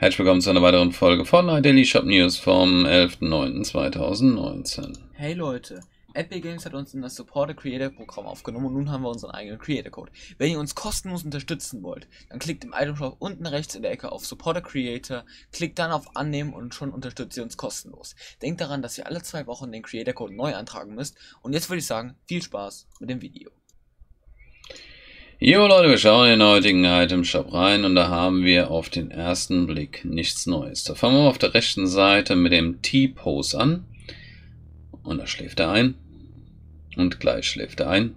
Herzlich willkommen zu einer weiteren Folge von Daily Shop News vom 11.09.2019. Hey Leute, Epic Games hat uns in das Supporter Creator Programm aufgenommen und nun haben wir unseren eigenen Creator Code. Wenn ihr uns kostenlos unterstützen wollt, dann klickt im Item Shop unten rechts in der Ecke auf Supporter Creator, klickt dann auf Annehmen und schon unterstützt ihr uns kostenlos. Denkt daran, dass ihr alle zwei Wochen den Creator Code neu antragen müsst und jetzt würde ich sagen, viel Spaß mit dem Video. Jo Leute, wir schauen in den heutigen Item Shop rein und da haben wir auf den ersten Blick nichts Neues. Da fangen wir auf der rechten Seite mit dem T-Pose an und da schläft er ein und gleich schläft er ein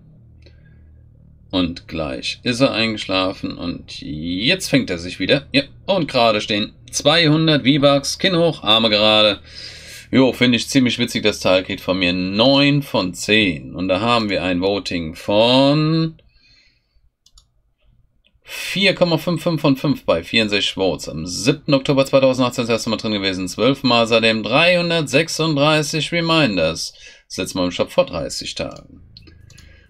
und gleich ist er eingeschlafen und jetzt fängt er sich wieder. Ja, und gerade stehen 200 V-Bucks, Kinn hoch, Arme gerade. Jo, finde ich ziemlich witzig, das Teil geht von mir 9 von 10. Und da haben wir ein Voting von 4,55 von 5 bei 64 Votes. Am 7. Oktober 2018 das erste Mal drin gewesen. 12 Mal seitdem 336 Reminders. Das letzte Mal im Shop vor 30 Tagen.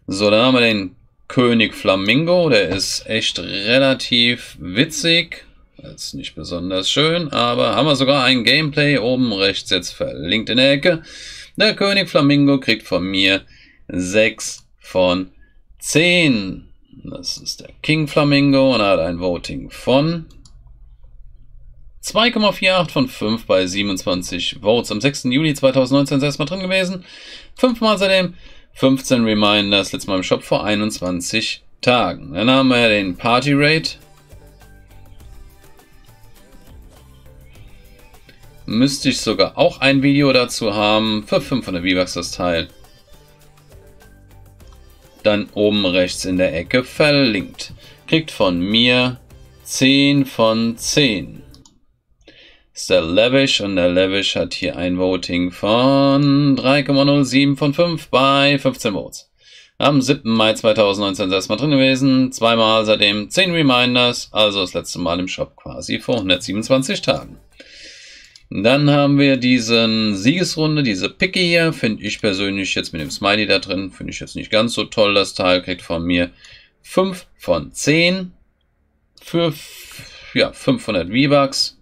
So, dann haben wir den König Flamingo. Der ist echt relativ witzig. Das ist nicht besonders schön, aber haben wir sogar ein Gameplay oben rechts jetzt verlinkt in der Ecke. Der König Flamingo kriegt von mir 6 von 10. Das ist der King Flamingo und er hat ein Voting von 2,48 von 5 bei 27 Votes. Am 6. Juli 2019 ist er erstmal drin gewesen. Fünfmal seitdem. 15 Reminders, letztes Mal im Shop vor 21 Tagen. Dann haben wir den Party Raid. Müsste ich sogar auch ein Video dazu haben. Für 500 V-Bucks das Teil dann oben rechts in der Ecke verlinkt. Kriegt von mir 10 von 10. Ist der Lavish und der Lavish hat hier ein Voting von 3,07 von 5 bei 15 Votes. Am 7. Mai 2019 ist erstmal drin gewesen, zweimal seitdem 10 Reminders, also das letzte Mal im Shop quasi vor 127 Tagen. Dann haben wir diese Siegesrunde, diese Picke hier. Finde ich persönlich jetzt mit dem Smiley da drin, finde ich jetzt nicht ganz so toll. Das Teil kriegt von mir 5 von 10 für ja, 500 V-Bucks.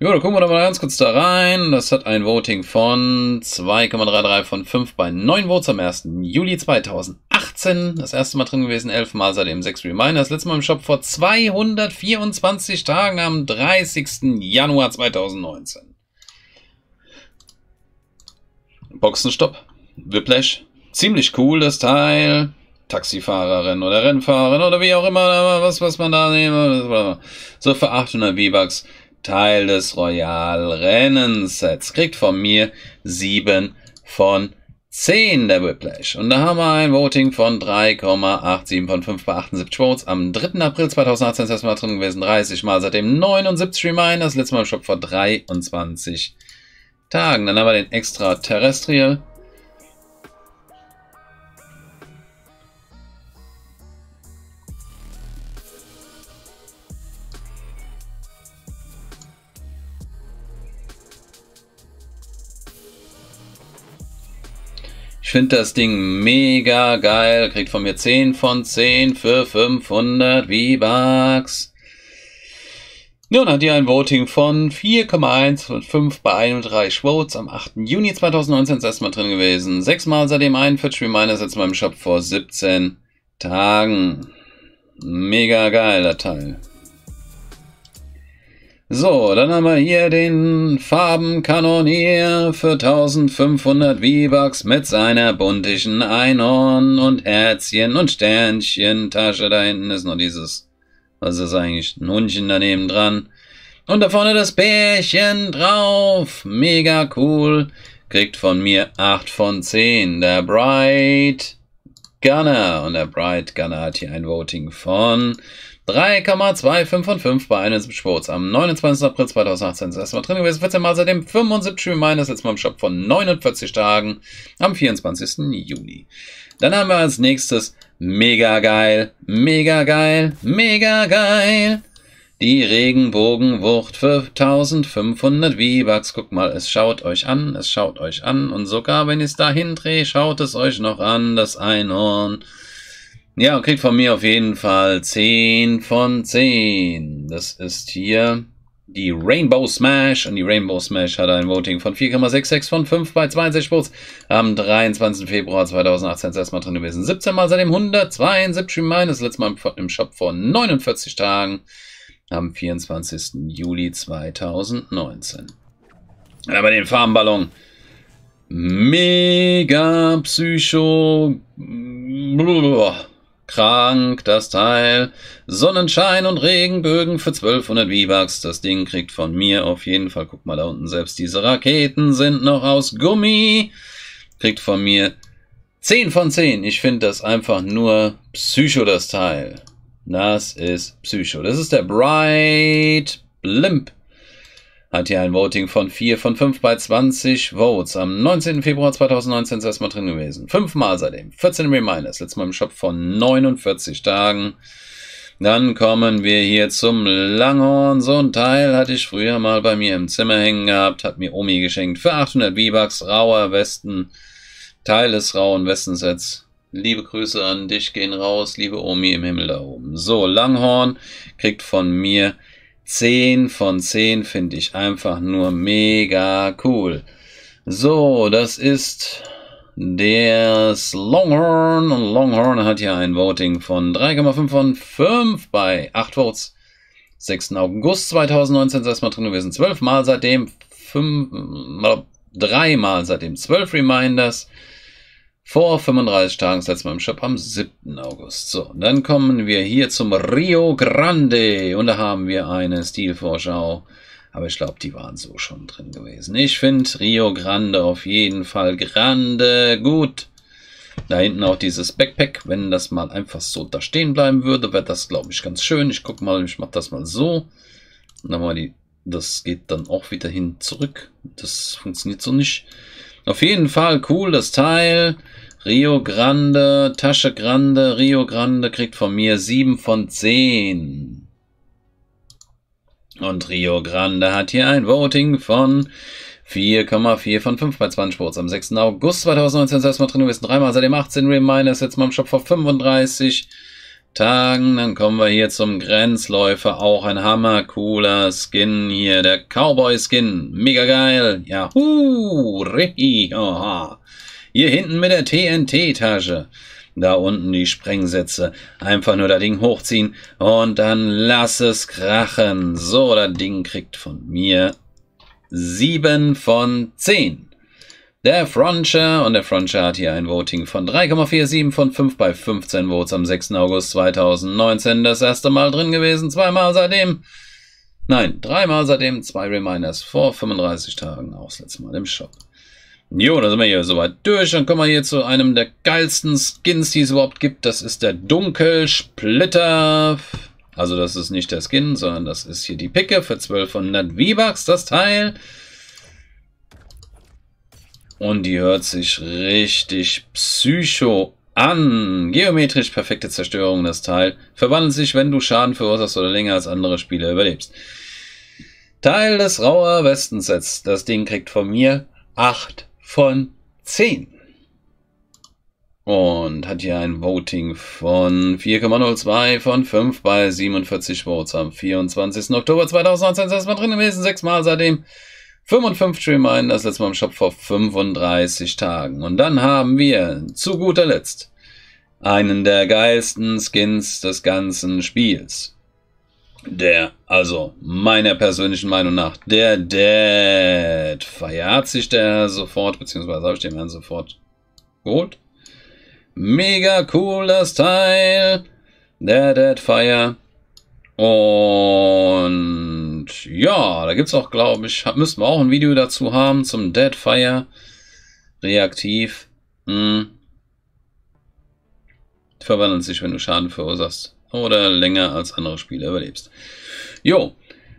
Ja, da gucken wir doch mal ganz kurz da rein. Das hat ein Voting von 2,33 von 5 bei 9 Votes am 1. Juli 2018. 18, das erste Mal drin gewesen, 11 Mal seitdem 6 Reminder. Das letzte Mal im Shop vor 224 Tagen am 30. Januar 2019. Boxenstopp, Whiplash, ziemlich cool das Teil. Taxifahrerin oder Rennfahrerin oder wie auch immer, was, was man da nehmen. So für 800 V-Bucks. Teil des Royal Rennensets. Kriegt von mir 7 von 10. 10 der Whiplash. Und da haben wir ein Voting von 3,87 von 5 bei 78 Votes. Am 3. April 2018 ist das Mal drin gewesen. 30 Mal seitdem 79 Reminder. Das letzte Mal im Shop vor 23 Tagen. Dann haben wir den Extraterrestrial. Ich finde das Ding mega geil. Kriegt von mir 10 von 10 für 500 V-Bucks. Nun hat ihr ein Voting von 4,1 von 5 bei 31 Votes am 8. Juni 2019 das erste Mal drin gewesen. Sechsmal seitdem 41 Reminders jetzt mal im Shop vor 17 Tagen. Mega geiler Teil. So, dann haben wir hier den Farbenkanonier für 1500 V-Bucks mit seiner buntischen Einhorn und Herzchen und Sternchen-Tasche. Da hinten ist noch dieses, was ist eigentlich, ein Hundchen daneben dran. Und da vorne das Bärchen drauf. Mega cool. Kriegt von mir 8 von 10. Der Bright Gunner. Und der Bright Gunner hat hier ein Voting von 3,255 bei einem Sports am 29. April 2018 das erste Mal drin gewesen. 14 Mal seitdem 75 Reminder, das letzte Mal im Shop von 49 Tagen am 24. Juni. Dann haben wir als nächstes mega geil, mega geil, mega geil. Die Regenbogenwucht für 1500 V-Bucks. Guck mal, es schaut euch an, es schaut euch an. Und sogar wenn ich es dahin drehe, schaut es euch noch an, das Einhorn. Ja, kriegt von mir auf jeden Fall 10 von 10. Das ist hier die Rainbow Smash. Und die Rainbow Smash hat ein Voting von 4,66 von 5 bei 62 Votes. Am 23. Februar 2018 ist erstmal drin gewesen. 17 Mal seit dem 172 Mal. Das letzte Mal im Shop vor 49 Tagen. Am 24. Juli 2019. Aber den Farbenballon. Mega Psycho. Blablabla. Krank, das Teil. Sonnenschein und Regenbögen für 1200 V-Bucks. Das Ding kriegt von mir auf jeden Fall. Guck mal da unten, selbst diese Raketen sind noch aus Gummi. Kriegt von mir 10 von 10. Ich finde das einfach nur Psycho, das Teil. Das ist Psycho. Das ist der Bright Blimp hat hier ein Voting von 4 von 5 bei 20 Votes. Am 19. Februar 2019 ist erstmal drin gewesen. Fünfmal seitdem. 14 Reminders. Letztes Mal im Shop von 49 Tagen. Dann kommen wir hier zum Langhorn. So ein Teil hatte ich früher mal bei mir im Zimmer hängen gehabt. Hat mir Omi geschenkt. Für 800 V-Bucks. Rauer Westen. Teil des rauen Westensets. Liebe Grüße an dich gehen raus, liebe Omi im Himmel da oben. So, Langhorn kriegt von mir 10 von 10 finde ich einfach nur mega cool. So, das ist das Longhorn. Und Longhorn hat hier ein Voting von 3,5 von 5 bei 8 Votes. 6. August 2019 ist erstmal drin gewesen. 12 Mal seitdem, 5, äh, Mal seitdem 12 Reminders. Vor 35 Tagen das letzte Mal im Shop am 7. August. So, dann kommen wir hier zum Rio Grande und da haben wir eine Stilvorschau. Aber ich glaube, die waren so schon drin gewesen. Ich finde Rio Grande auf jeden Fall Grande gut. Da hinten auch dieses Backpack. Wenn das mal einfach so da stehen bleiben würde, wäre das, glaube ich, ganz schön. Ich gucke mal, ich mache das mal so. Und dann mal die, das geht dann auch wieder hin zurück. Das funktioniert so nicht. Auf jeden Fall cool, das Teil. Rio Grande, Tasche Grande, Rio Grande kriegt von mir 7 von 10. Und Rio Grande hat hier ein Voting von 4,4 von 5 bei 20 Sports am 6. August 2019. Das erste Mal drin gewesen. Dreimal seit dem 18. Reminders. Jetzt mal im Shop vor 35 Tagen. Dann kommen wir hier zum Grenzläufer. Auch ein hammer cooler Skin hier. Der Cowboy Skin. Mega geil. Yahoo! Rihi! Oha. Hier hinten mit der TNT-Tasche. Da unten die Sprengsätze. Einfach nur das Ding hochziehen und dann lass es krachen. So, das Ding kriegt von mir 7 von 10. Der Frontier und der Frontier hat hier ein Voting von 3,47 von 5 bei 15 Votes am 6. August 2019. Das erste Mal drin gewesen, zweimal seitdem. Nein, dreimal seitdem, zwei Reminders vor 35 Tagen, auch das letzte Mal im Shop. Jo, da sind wir hier soweit durch. Dann kommen wir hier zu einem der geilsten Skins, die es überhaupt gibt. Das ist der Dunkelsplitter. Also das ist nicht der Skin, sondern das ist hier die Picke für 1200 V-Bucks, das Teil. Und die hört sich richtig psycho an. Geometrisch perfekte Zerstörung, das Teil. Verwandelt sich, wenn du Schaden verursachst oder länger als andere Spieler überlebst. Teil des Rauer Westensets. Das Ding kriegt von mir 8 von 10. Und hat hier ein Voting von 4,02 von 5 bei 47 Votes am 24. Oktober 2019. Das ist mal drin gewesen, sechsmal seitdem. 55 Streamline, das letzte Mal im Shop vor 35 Tagen. Und dann haben wir zu guter Letzt einen der geilsten Skins des ganzen Spiels. Der, also meiner persönlichen Meinung nach, der Dad verjagt sich der sofort, beziehungsweise habe ich den dann sofort geholt. Mega cool das Teil. Der Dead Fire. Und ja, da gibt es auch, glaube ich, müssten wir auch ein Video dazu haben zum Dead Fire. Reaktiv. Hm. Verwandeln sich, wenn du Schaden verursachst oder länger als andere Spiele überlebst. Jo,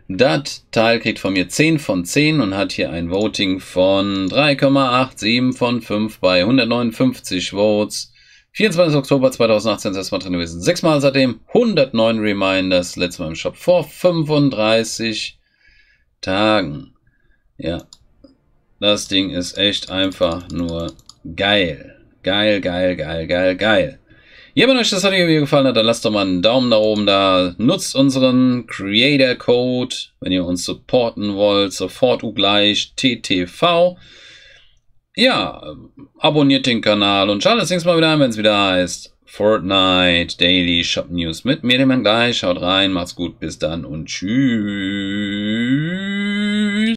das Teil kriegt von mir 10 von 10 und hat hier ein Voting von 3,87 von 5 bei 159 Votes. 24. Oktober 2018 das erste Mal drin gewesen. Sechsmal seitdem 109 Reminders. Letztes Mal im Shop vor 35 Tagen. Ja, das Ding ist echt einfach nur geil. Geil, geil, geil, geil, geil. Ja, wenn euch das Video gefallen hat, dann lasst doch mal einen Daumen nach oben da. Nutzt unseren Creator Code, wenn ihr uns supporten wollt. Sofort U gleich TTV. Ja, abonniert den Kanal und schaut das nächste Mal wieder ein, wenn es wieder heißt Fortnite Daily Shop News mit mir, dem gleich. Schaut rein, macht's gut, bis dann und tschüss.